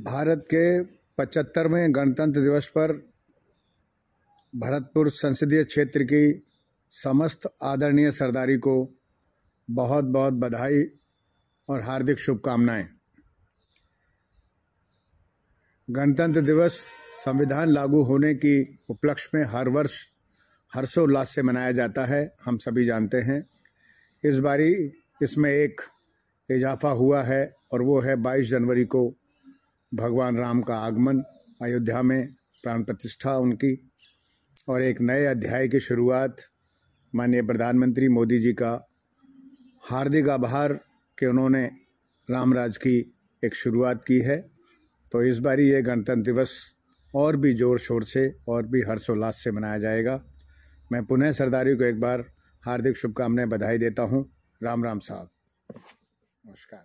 भारत के पचहत्तरवें गणतंत्र दिवस पर भरतपुर संसदीय क्षेत्र की समस्त आदरणीय सरदारी को बहुत बहुत बधाई और हार्दिक शुभकामनाएं गणतंत्र दिवस संविधान लागू होने की उपलक्ष्य में हर वर्ष हर्षोल्लास से मनाया जाता है हम सभी जानते हैं इस बारी इसमें एक इजाफा हुआ है और वो है 22 जनवरी को भगवान राम का आगमन अयोध्या में प्राण प्रतिष्ठा उनकी और एक नए अध्याय की शुरुआत माननीय प्रधानमंत्री मोदी जी का हार्दिक आभार कि उन्होंने रामराज की एक शुरुआत की है तो इस बारी ये गणतंत्र दिवस और भी ज़ोर शोर से और भी हर्षोल्लास से मनाया जाएगा मैं पुनः सरदारी को एक बार हार्दिक शुभकामनाएं बधाई देता हूँ राम राम साहब नमस्कार